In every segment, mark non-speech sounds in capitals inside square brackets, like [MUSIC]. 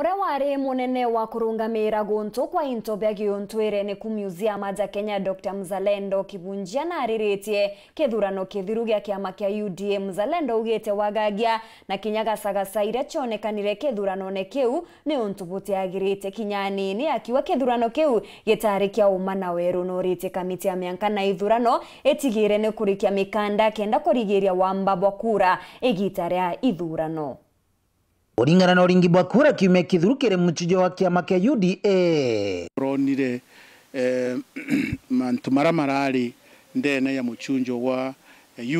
ũrĩa warĩ munene wa kũrũngamĩra guntu kwa into bya giuntwirene ku museum kenya dr mzalendo kibunjia na ariritie kithurano kithiru gia kiama kia uda mzalendo ugĩte wagagia na gacagaca iria cionekanire kithurano-ne kiu ni untu butiagirite kinya nini akiuga kithurano kiu gitari kia uma na weru nuritie kamiti ya mianka na ithurano ĩtigĩre ni kurikia mikanda kenda kũrigĩria wambabwa kura igita rĩa ithurano kuringana na uringi bwa kura kiumia kithurukire muchujo wa kiama kia UDA ronire eh, [CLEARS THROAT] mantu mara marari ndene ya muchunjo wa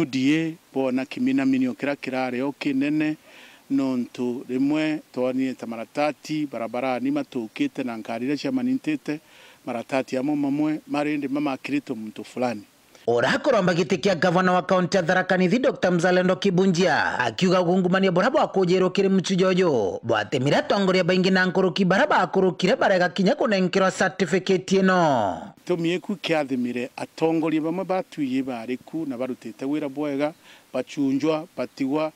UDA bona kimina minio kira kirare okinene nontu rimwe ta maratati barabarani matukite na ngari iria ciamanintite maratati amo mamwe marindi mamakirite muntu fulani orakoromba gä tä kä a wa kaunti ya tharaka nithi dr mzalendo kibunjia akiuga kungumania buraba akunjirwo kä rä muchuja å yå bwatemire atongoria baingä na nkå ki bara bakå kire barega kinya kå nenkerwo ä tumi tå mieku atongoria bamwe batuiye barä ku na barutä te bwega bacunjwa batigwa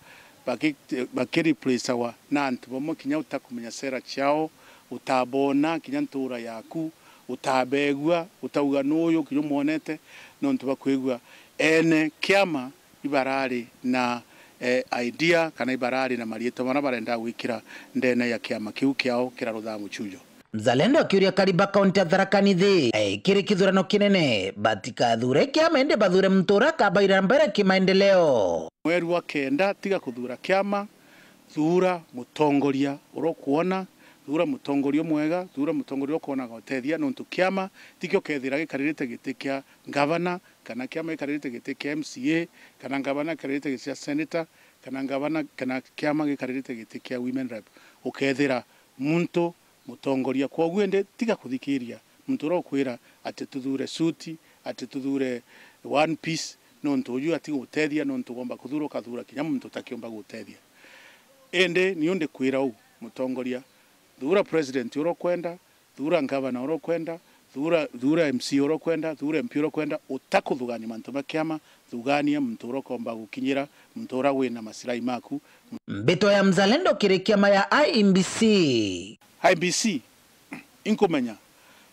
bakä wa na antå bamwe kinya å sera ciao utabona kinya ntå yaku utambegua utauga nuyu kiri monete no ntubakwigua ene kiama ibarari na e, idea kana ibarari na marieto bana barenda gwikira ndene ya kiama kiu kiao kira ruthamu chujo mzalendo akiuria kariba kaunti ya tharaka nithi ikiri kithurano kinene batikathure kiama indi bathure mtura kabaira mbere kimaendeleo mweru wa kenda tiga kuthura kiama thura mutongoria urokuona thura mutongorio mwega thura mutongorio konaga utethia nontu kiama tikio kethira gikaririte giti kia ngavana kana kiama gikaririte giti kia MCA kana ngavana gikaririte giti kia senator kana ngavana kana kiama gikaririte giti kia women rep ukethira muntu mutongoria koguo ndi tiga kuthikiria muntu rokwira ati tuthure suti ati tuthure one piece nontu uyu ati gutethia nontu gomba kuthura kathura kinya muntu takiomba gutethia ende ni unde kwira u mutongoria thura president kwenda thura ngavana kwenda thura thura mc kwenda thura mp kwenda utakuthugania mantu makiama thugania mtu urokomba gukinyira mtu ura wina masirai maku mbito ya mzalendo kiri ya imbc imbc inkumenya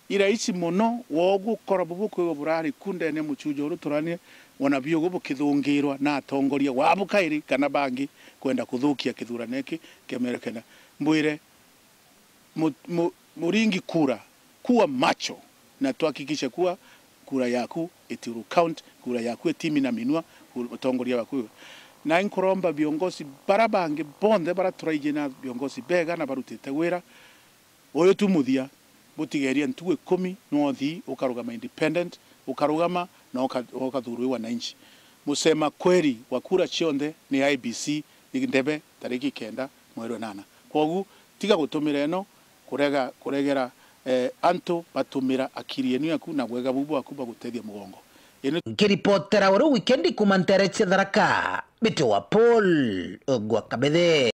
iraici muno wogukorwo bubukwigwo burari kundene muchujo wana ona gubu bukithungirwa na atongoria wabukairi kana bangi kwenda kuthukia kithurano neki kemerekena mbwire muringi kura, kuwa macho na tuhakikishe kuwa kura yaku will count kura yaku etimi na minua utongoria waku na nkuromba viongozi barabange bonde bara turaige na viongozi bega na barutete wira oyo tu muthia butigeria ntuwe kumi nothi ukarugama independent ukarugama na uka na wananchi musema kweli wa kura cionde ni IBC ndebe tariki kenda mweri nana kwa hivyo tika kutumire eno kurega kuregera eh, anto batumira akirie niyo na gwega bubu akuba gutethia mugongo kiripotera uru weekend kumanterecia tharaka mite wa paul ogwa kabede